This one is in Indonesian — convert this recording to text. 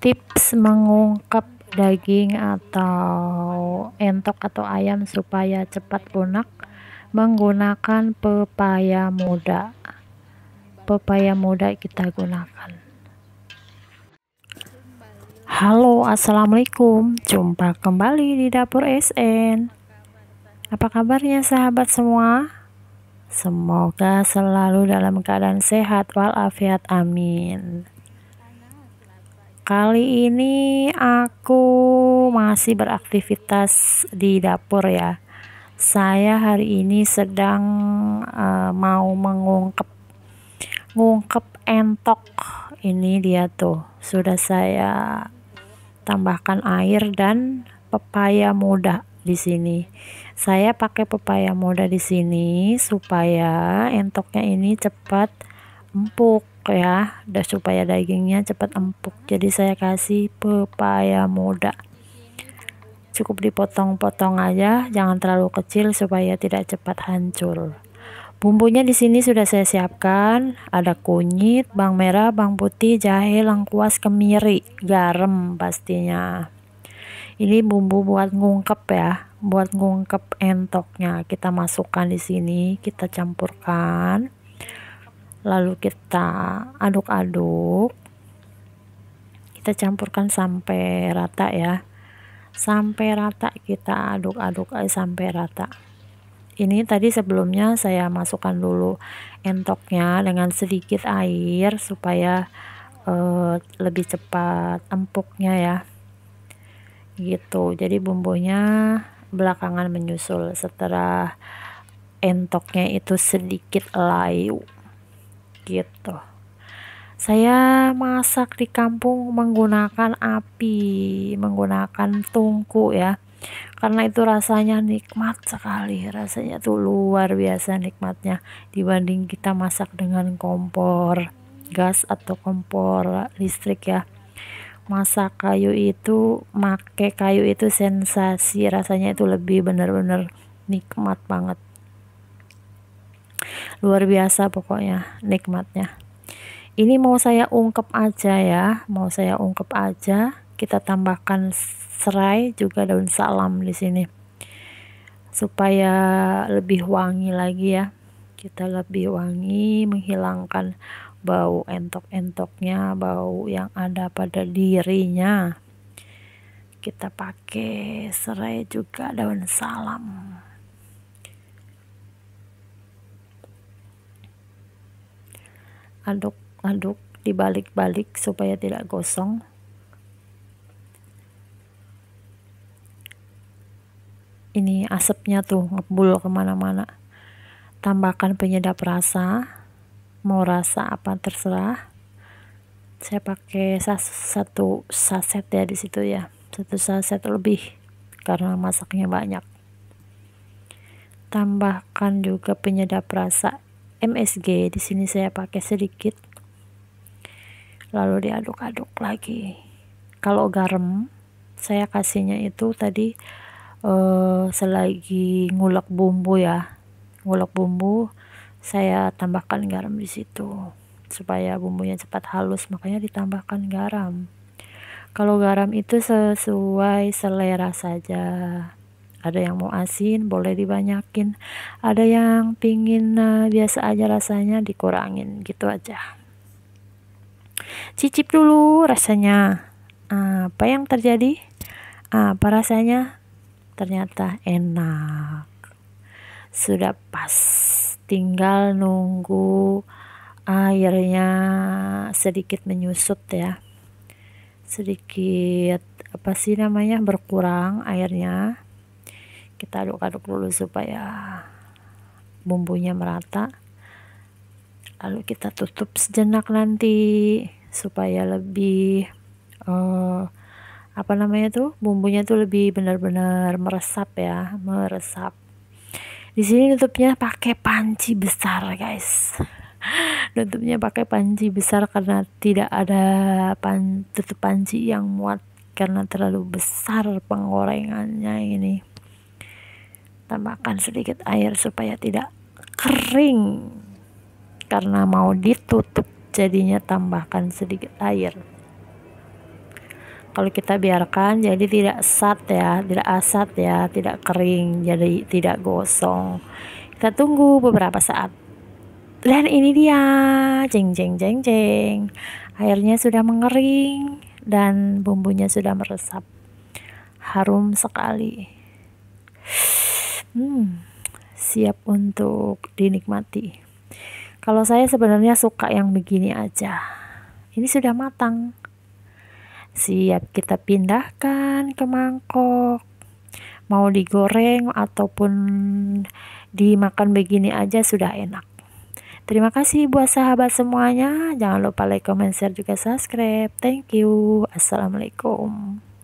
tips mengungkap daging atau entok atau ayam supaya cepat lunak menggunakan pepaya muda pepaya muda kita gunakan Halo Assalamualaikum jumpa kembali di dapur SN apa kabarnya sahabat semua semoga selalu dalam keadaan sehat walafiat amin kali ini aku masih beraktivitas di dapur ya saya hari ini sedang uh, mau mengungkep ngungkep entok ini dia tuh sudah saya tambahkan air dan pepaya muda di sini saya pakai pepaya muda di sini supaya entoknya ini cepat empuk ya dan supaya dagingnya cepat empuk jadi saya kasih pepaya muda cukup dipotong-potong aja jangan terlalu kecil supaya tidak cepat hancur bumbunya di sini sudah saya siapkan ada kunyit bawang merah bawang putih jahe lengkuas kemiri garam pastinya ini bumbu buat ngungkep ya buat ngungkep entoknya kita masukkan di sini kita campurkan lalu kita aduk-aduk kita campurkan sampai rata ya sampai rata kita aduk-aduk eh, sampai rata ini tadi sebelumnya saya masukkan dulu entoknya dengan sedikit air supaya uh, lebih cepat empuknya ya gitu jadi bumbunya belakangan menyusul setelah entoknya itu sedikit layu gitu saya masak di kampung menggunakan api menggunakan tungku ya karena itu rasanya nikmat sekali rasanya tuh luar biasa nikmatnya dibanding kita masak dengan kompor gas atau kompor listrik ya masak kayu itu make kayu itu sensasi rasanya itu lebih benar-benar nikmat banget luar biasa pokoknya nikmatnya ini mau saya ungkep aja ya mau saya ungkep aja kita tambahkan serai juga daun salam di sini supaya lebih wangi lagi ya kita lebih wangi menghilangkan bau entok-entoknya, bau yang ada pada dirinya. Kita pakai serai juga daun salam. aduk-aduk dibalik-balik supaya tidak gosong ini asapnya tuh ngebul kemana-mana tambahkan penyedap rasa mau rasa apa terserah saya pakai satu saset ya di situ ya satu saset lebih karena masaknya banyak tambahkan juga penyedap rasa MSG di sini saya pakai sedikit lalu diaduk-aduk lagi kalau garam saya kasihnya itu tadi uh, selagi ngulek bumbu ya ngulek bumbu saya tambahkan garam di situ supaya bumbunya cepat halus makanya ditambahkan garam kalau garam itu sesuai selera saja ada yang mau asin boleh dibanyakin ada yang pingin uh, biasa aja rasanya dikurangin gitu aja cicip dulu rasanya apa yang terjadi uh, apa rasanya ternyata enak sudah pas tinggal nunggu airnya sedikit menyusut ya sedikit apa sih namanya berkurang airnya kita aduk-aduk dulu supaya bumbunya merata lalu kita tutup sejenak nanti supaya lebih uh, apa namanya tuh bumbunya tuh lebih benar-benar meresap ya meresap di sini tutupnya pakai panci besar guys tutupnya pakai panci besar karena tidak ada pan tutup panci yang muat karena terlalu besar pengorengannya ini tambahkan sedikit air supaya tidak kering karena mau ditutup jadinya tambahkan sedikit air kalau kita biarkan jadi tidak sat ya tidak asat ya tidak kering jadi tidak gosong kita tunggu beberapa saat dan ini dia jeng jeng jeng jeng airnya sudah mengering dan bumbunya sudah meresap harum sekali hmm, siap untuk dinikmati. Kalau saya sebenarnya suka yang begini aja. Ini sudah matang. Siap kita pindahkan ke mangkok. Mau digoreng ataupun dimakan begini aja sudah enak. Terima kasih buat sahabat semuanya. Jangan lupa like, comment, share, juga subscribe. Thank you. Assalamualaikum.